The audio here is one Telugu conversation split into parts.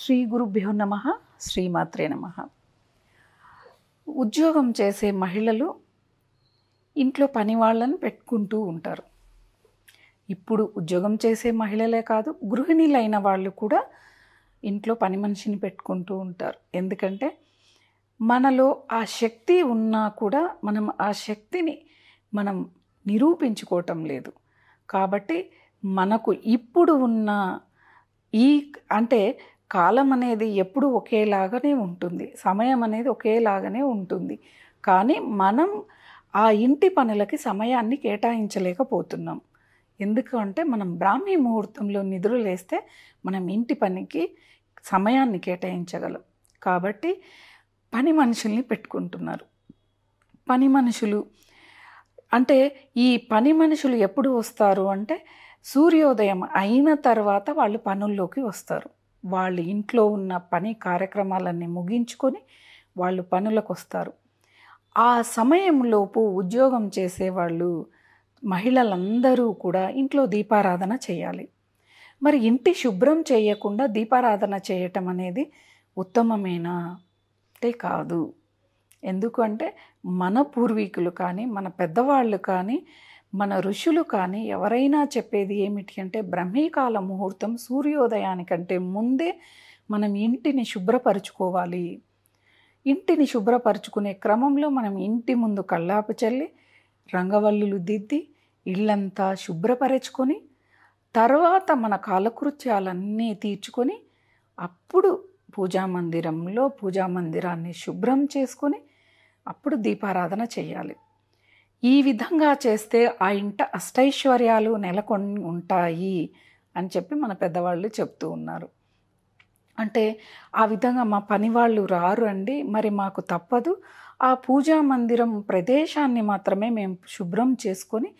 శ్రీ గురుభ్యో నమ శ్రీమాత్రే నమ ఉద్యోగం చేసే మహిళలు ఇంట్లో పని వాళ్ళని పెట్టుకుంటూ ఉంటారు ఇప్పుడు ఉద్యోగం చేసే మహిళలే కాదు గృహిణీలైన వాళ్ళు కూడా ఇంట్లో పని మనిషిని పెట్టుకుంటూ ఉంటారు ఎందుకంటే మనలో ఆ శక్తి ఉన్నా కూడా మనం ఆ శక్తిని మనం నిరూపించుకోవటం లేదు కాబట్టి మనకు ఇప్పుడు ఉన్న ఈ అంటే కాలం అనేది ఎప్పుడు ఒకేలాగానే ఉంటుంది సమయం అనేది ఒకేలాగానే ఉంటుంది కానీ మనం ఆ ఇంటి పనులకి సమయాన్ని కేటాయించలేకపోతున్నాం ఎందుకంటే మనం బ్రాహ్మీ ముహూర్తంలో నిధులు లేస్తే మనం ఇంటి పనికి సమయాన్ని కేటాయించగలం కాబట్టి పని మనుషుల్ని పెట్టుకుంటున్నారు పని మనుషులు అంటే ఈ పని మనుషులు ఎప్పుడు వస్తారు అంటే సూర్యోదయం అయిన తర్వాత వాళ్ళు పనుల్లోకి వస్తారు వాళ్ళ ఇంట్లో ఉన్న పని కార్యక్రమాలన్నీ ముగించుకొని వాళ్ళు పనులకు వస్తారు ఆ సమయంలోపు ఉద్యోగం చేసేవాళ్ళు మహిళలందరూ కూడా ఇంట్లో దీపారాధన చేయాలి మరి ఇంటి శుభ్రం చేయకుండా దీపారాధన చేయటం అనేది ఉత్తమమేనా అంటే కాదు ఎందుకంటే మన పూర్వీకులు కానీ మన పెద్దవాళ్ళు కానీ మన ఋషులు కానీ ఎవరైనా చెప్పేది ఏమిటి అంటే బ్రహ్మీకాల ముహూర్తం సూర్యోదయానికంటే ముందే మనం ఇంటిని శుభ్రపరచుకోవాలి ఇంటిని శుభ్రపరచుకునే క్రమంలో మనం ఇంటి ముందు కళ్ళాపు చల్లి రంగవల్లులు దిద్ది ఇళ్ళంతా శుభ్రపరచుకొని తర్వాత మన కాలకృత్యాలన్నీ తీర్చుకొని అప్పుడు పూజామందిరంలో పూజామందిరాన్ని శుభ్రం చేసుకొని అప్పుడు దీపారాధన చేయాలి ఈ విధంగా చేస్తే ఆ ఇంట అష్టైశ్వర్యాలు నెలకొని ఉంటాయి అని చెప్పి మన పెద్దవాళ్ళు చెప్తూ ఉన్నారు అంటే ఆ విధంగా మా పని వాళ్ళు రారు అండి మరి మాకు తప్పదు ఆ పూజా మందిరం ప్రదేశాన్ని మాత్రమే మేము శుభ్రం చేసుకొని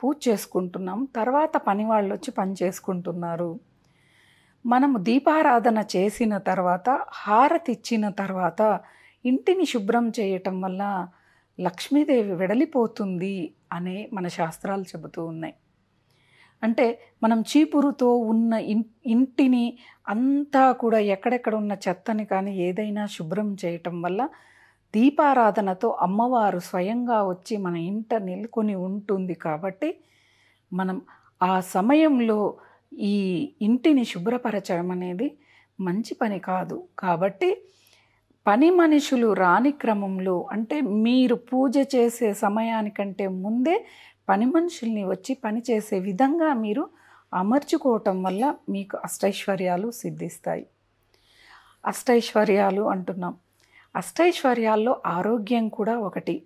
పూజ చేసుకుంటున్నాం తర్వాత పని వాళ్ళు వచ్చి పని చేసుకుంటున్నారు మనము దీపారాధన చేసిన తర్వాత హారతి ఇచ్చిన తర్వాత ఇంటిని శుభ్రం చేయటం వల్ల లక్ష్మీదేవి వెడలిపోతుంది అనే మన శాస్త్రాలు చెబుతూ ఉన్నాయి అంటే మనం చీపురుతో ఉన్న ఇంటిని అంతా కూడా ఎక్కడెక్కడ ఉన్న చెత్తని కానీ ఏదైనా శుభ్రం చేయటం వల్ల దీపారాధనతో అమ్మవారు స్వయంగా వచ్చి మన ఇంట నెలకొని ఉంటుంది కాబట్టి మనం ఆ సమయంలో ఈ ఇంటిని శుభ్రపరచడం అనేది మంచి పని కాదు కాబట్టి పని మనుషులు రాని క్రమంలో అంటే మీరు పూజ చేసే సమయానికంటే ముందే పని మనుషుల్ని వచ్చి పనిచేసే విధంగా మీరు అమర్చుకోవటం వల్ల మీకు అష్టైశ్వర్యాలు సిద్ధిస్తాయి అష్టైశ్వర్యాలు అంటున్నాం అష్టైశ్వర్యాల్లో ఆరోగ్యం కూడా ఒకటి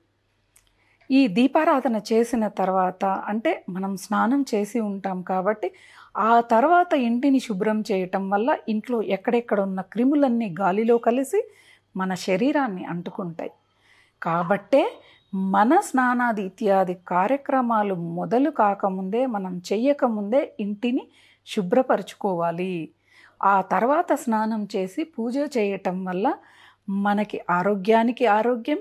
ఈ దీపారాధన చేసిన తర్వాత అంటే మనం స్నానం చేసి ఉంటాం కాబట్టి ఆ తర్వాత ఇంటిని శుభ్రం చేయటం వల్ల ఇంట్లో ఎక్కడెక్కడ ఉన్న క్రిములన్నీ గాలిలో కలిసి మన శరీరాన్ని అంటుకుంటాయి కాబట్టే మన స్నానాది ఇత్యాది కార్యక్రమాలు మొదలు కాకముందే మనం చెయ్యకముందే ఇంటిని శుభ్రపరచుకోవాలి ఆ తర్వాత స్నానం చేసి పూజ చేయటం వల్ల మనకి ఆరోగ్యానికి ఆరోగ్యం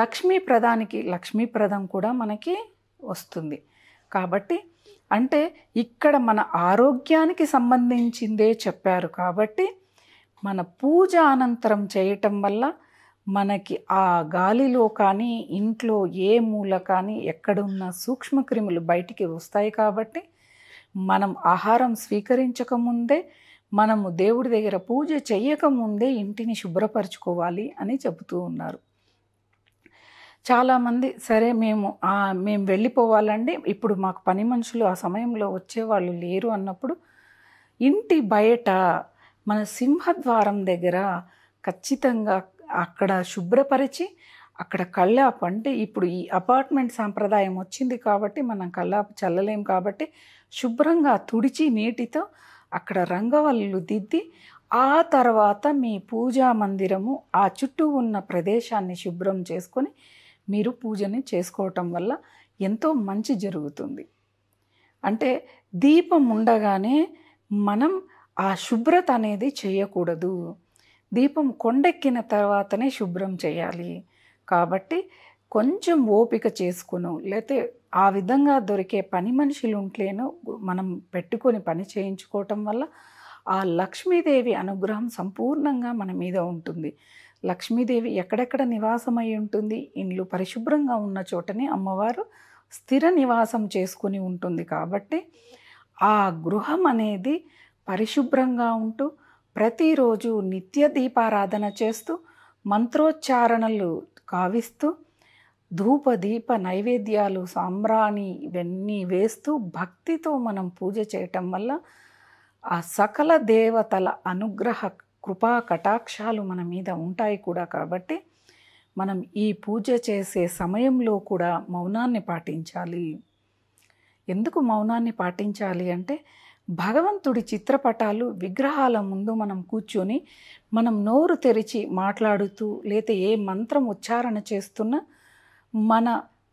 లక్ష్మీ ప్రదానికి లక్ష్మీప్రదం కూడా మనకి వస్తుంది కాబట్టి అంటే ఇక్కడ మన ఆరోగ్యానికి సంబంధించిందే చెప్పారు కాబట్టి మన పూజ అనంతరం చేయటం వల్ల మనకి ఆ గాలిలో కానీ ఇంట్లో ఏ మూల కానీ ఎక్కడున్న సూక్ష్మక్రిములు బయటికి వస్తాయి కాబట్టి మనం ఆహారం స్వీకరించకముందే మనము దేవుడి దగ్గర పూజ చేయకముందే ఇంటిని శుభ్రపరచుకోవాలి అని చెబుతూ ఉన్నారు చాలామంది సరే మేము మేము వెళ్ళిపోవాలండి ఇప్పుడు మాకు పని మనుషులు ఆ సమయంలో వచ్చేవాళ్ళు లేరు అన్నప్పుడు ఇంటి బయట మన సింహద్వారం దగ్గర ఖచ్చితంగా అక్కడ శుభ్రపరిచి అక్కడ కల్లాపు అంటే ఇప్పుడు ఈ అపార్ట్మెంట్ సాంప్రదాయం వచ్చింది కాబట్టి మనం కల్లాపు చల్లలేం కాబట్టి శుభ్రంగా తుడిచి నీటితో అక్కడ రంగవల్లు దిద్ది ఆ తర్వాత మీ పూజా మందిరము ఆ చుట్టూ ఉన్న ప్రదేశాన్ని శుభ్రం చేసుకొని మీరు పూజని చేసుకోవటం వల్ల ఎంతో మంచి జరుగుతుంది అంటే దీపం ఉండగానే మనం ఆ శుభ్రత అనేది చేయకూడదు దీపం కొండెక్కిన తర్వాతనే శుభ్రం చేయాలి కాబట్టి కొంచెం ఓపిక చేసుకును లేతే ఆ విధంగా దొరికే పని మనుషులు ఉంట్లేను మనం పెట్టుకొని పని చేయించుకోవటం వల్ల ఆ లక్ష్మీదేవి అనుగ్రహం సంపూర్ణంగా మన మీద ఉంటుంది లక్ష్మీదేవి ఎక్కడెక్కడ నివాసమై ఉంటుంది ఇండ్లు పరిశుభ్రంగా ఉన్న చోటనే అమ్మవారు స్థిర నివాసం చేసుకుని ఉంటుంది కాబట్టి ఆ గృహం అనేది పరిశుభ్రంగా ఉంటూ ప్రతిరోజు నిత్య దీపారాధన చేస్తూ మంత్రోచ్చారణలు కావిస్తూ ధూప దీప నైవేద్యాలు సాంబ్రాణి ఇవన్నీ వేస్తూ భక్తితో మనం పూజ చేయటం వల్ల ఆ సకల దేవతల అనుగ్రహ కృపా కటాక్షాలు మన మీద ఉంటాయి కూడా కాబట్టి మనం ఈ పూజ చేసే సమయంలో కూడా మౌనాన్ని పాటించాలి ఎందుకు మౌనాన్ని పాటించాలి అంటే భగవంతుడి చిత్రపటాలు విగ్రహాల ముందు మనం కూర్చొని మనం నోరు తెరిచి మాట్లాడుతూ లేతే ఏ మంత్రం ఉచ్చారణ చేస్తున్నా మన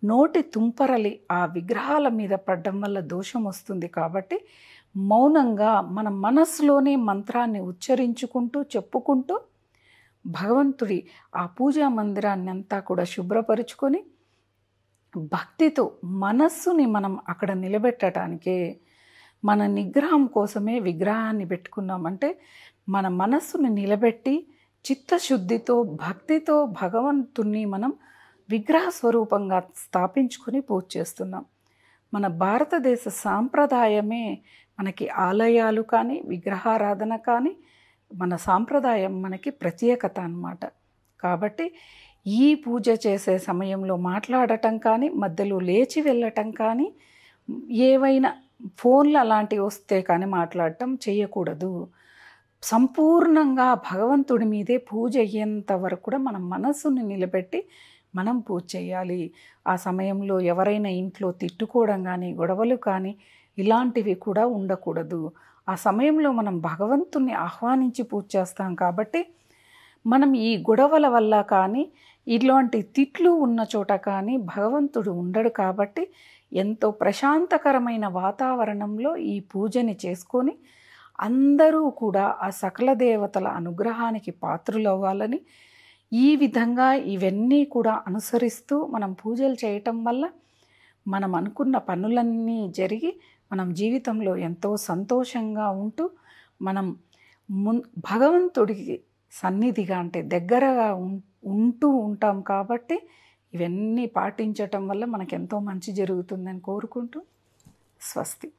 నోటి తుంపరలి ఆ విగ్రహాల మీద పడడం వల్ల దోషం వస్తుంది కాబట్టి మౌనంగా మన మనస్సులోనే మంత్రాన్ని ఉచ్చరించుకుంటూ చెప్పుకుంటూ భగవంతుడి ఆ పూజా మందిరాన్ని అంతా కూడా శుభ్రపరుచుకొని భక్తితో మనస్సుని మనం అక్కడ నిలబెట్టడానికే మన నిగ్రహం కోసమే విగ్రహాన్ని పెట్టుకున్నామంటే మన మనస్సుని నిలబెట్టి చిత్తశుద్ధితో భక్తితో భగవంతుణ్ణి మనం విగ్రహ స్వరూపంగా స్థాపించుకొని పూజ చేస్తున్నాం మన భారతదేశ సాంప్రదాయమే మనకి ఆలయాలు కానీ విగ్రహారాధన కానీ మన సాంప్రదాయం మనకి ప్రత్యేకత అన్నమాట కాబట్టి ఈ పూజ చేసే సమయంలో మాట్లాడటం కానీ మధ్యలో లేచి వెళ్ళటం కానీ ఏవైనా ఫోన్లు అలాంటివి వస్తే కానీ మాట్లాడటం చేయకూడదు సంపూర్ణంగా భగవంతుడి మీదే పూజ అయ్యేంత వరకు కూడా మనం మనసుని నిలబెట్టి మనం పూజ చేయాలి ఆ సమయంలో ఎవరైనా ఇంట్లో తిట్టుకోవడం కానీ గొడవలు కానీ ఇలాంటివి కూడా ఉండకూడదు ఆ సమయంలో మనం భగవంతుని ఆహ్వానించి పూజ చేస్తాం కాబట్టి మనం ఈ గొడవల వల్ల కానీ ఇలాంటి తిట్లు ఉన్న చోట కానీ భగవంతుడు ఉండడు కాబట్టి ఎంతో ప్రశాంతకరమైన వాతావరణంలో ఈ పూజని చేసుకొని అందరూ కూడా ఆ సకల దేవతల అనుగ్రహానికి పాత్రులవ్వాలని ఈ విధంగా ఇవన్నీ కూడా అనుసరిస్తూ మనం పూజలు చేయటం వల్ల మనం అనుకున్న పనులన్నీ జరిగి మనం జీవితంలో ఎంతో సంతోషంగా ఉంటూ మనం ము భగవంతుడికి సన్నిధిగా అంటే దగ్గరగా ఉంటూ ఉంటాం కాబట్టి ఇవన్నీ పాటించటం వల్ల మనకెంతో మంచి జరుగుతుందని కోరుకుంటూ స్వస్తి